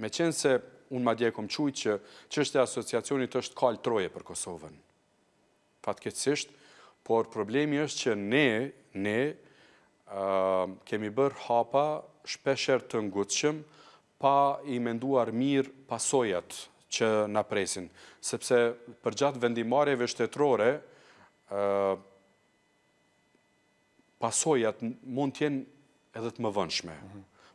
me qenë se unë ma djekom qujtë që qështë e asociacionit është kalë troje për Kosovën. Fatë por problemi është që ne, ne kemi bërë hapa shpesher të ngutëshëm pa i menduar mirë pasojat që në presin. Sepse për gjatë vendimareve shtetrore, pasojat mund tjenë edhe të më vëndshme.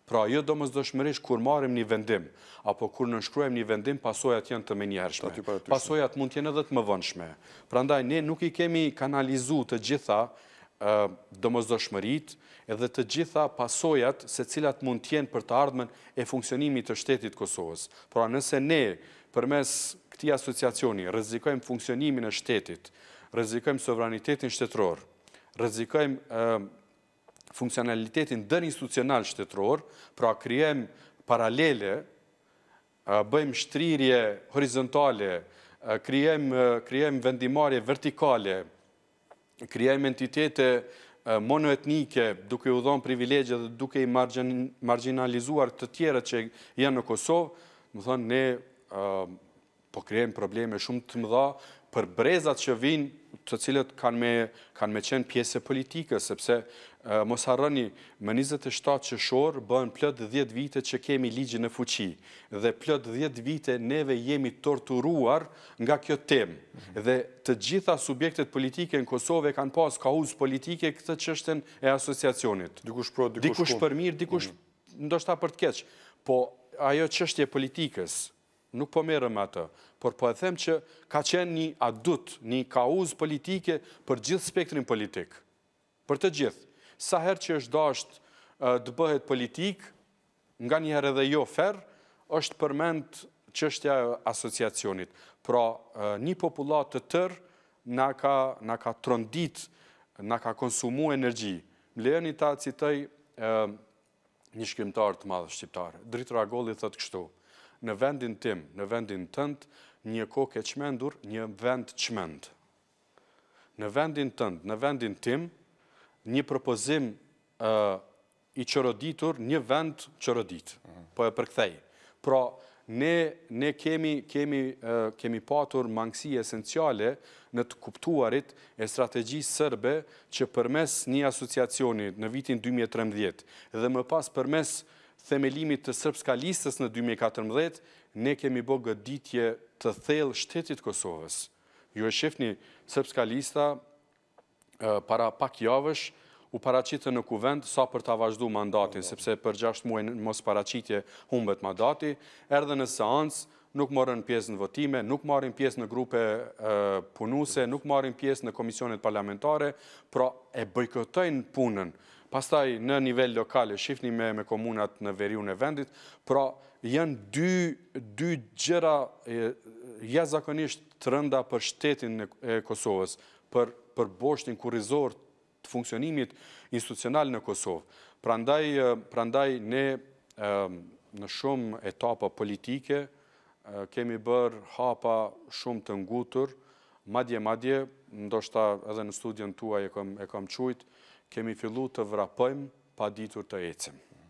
Pra, jo do mësë dëshmërish kur marim një vendim, apo kur nënshkruajm një vendim, pasojat janë të menjërshme. Pasojat mund tjenë edhe të më vëndshme. Pra ndaj, ne nuk i kemi kanalizu të gjitha do mësë dëshmërit, edhe të gjitha pasojat se cilat mund tjenë për të ardhmen e funksionimit të shtetit Kosovës. Pra, nëse ne, përmes këti asociacioni, rëzikojmë funksionimin e shtetit, rëzikojmë sovranitetin shtetror, rëzikojmë funksionalitetin dër institucional shtetëror, pra kryem paralele, bëjmë shtrirje horizontale, kryem vendimare vertikale, kryem entitete monoetnike duke u dhonë privilegje dhe duke i marginalizuar të tjere që janë në Kosovë, më thonë ne po kryem probleme shumë të mëdha, për brezat që vinë të cilët kanë me qenë pjesë politikës, sepse mos harëni më 27 që shorë bëhen plët 10 vite që kemi ligjë në fuqi dhe plët 10 vite neve jemi torturuar nga kjo tem dhe të gjitha subjektet politike në Kosovë kanë pas ka uzë politike këtë qështën e asociacionit. Dikush për mirë, dikush mhm. ndoshta për të keqë, po ajo qështje politikës, nuk po merëm atë, por po e them që ka qenë një adut, një kauz politike për gjithë spektrin politik. Për të gjithë, sa herë që është dasht të bëhet politik, nga një herë edhe jo fer, është përment qështja asociacionit. Pra, një populat të tërë nga ka, nga ka trondit, nga ka konsumu energji. Lejeni ta citoj një shkrimtar të madhë shqiptarë. Dritra Goli të të kështu në vendin tim, në vendin tënd, një kokë çmendur, një vend çmend. Në vendin tënd, në vendin tim, një propozim ë uh, i çoroditur, një vend çorodit. Mhm. Po e përkthej. Pra ne ne kemi kemi uh, kemi patur mangësi esenciale në të kuptuarit e strategjisë serbe që përmes një asociacioni në vitin 2013 dhe më pas përmes themelimit të sërpska listës në 2014, ne kemi bo gëditje të thellë shtetit Kosovës. Ju e shifni sërpska lista para pak javësh, u paracitë në kuvend sa për të vazhdu mandatin, sepse për 6 muaj në mos paracitje humbet mandati, erdhe në seancë, nuk morën pjesë në votime, nuk marën pjesë në grupe punuse, nuk marën pjesë në komisionet parlamentare, pra e bëjkëtojnë punën, pastaj në nivel lokal e shifni me me komunat në veriun e vendit, pra janë dy dy gjëra ja zakonisht të rënda për shtetin e Kosovës, për për boshtin kurrizor të funksionimit institucional në Kosovë. Prandaj prandaj ne në shumë etapa politike kemi bër hapa shumë të ngutur, madje madje ndoshta edhe në studion tuaj e kam e kam thujt kemi fillu të vrapojmë pa ditur të ecim.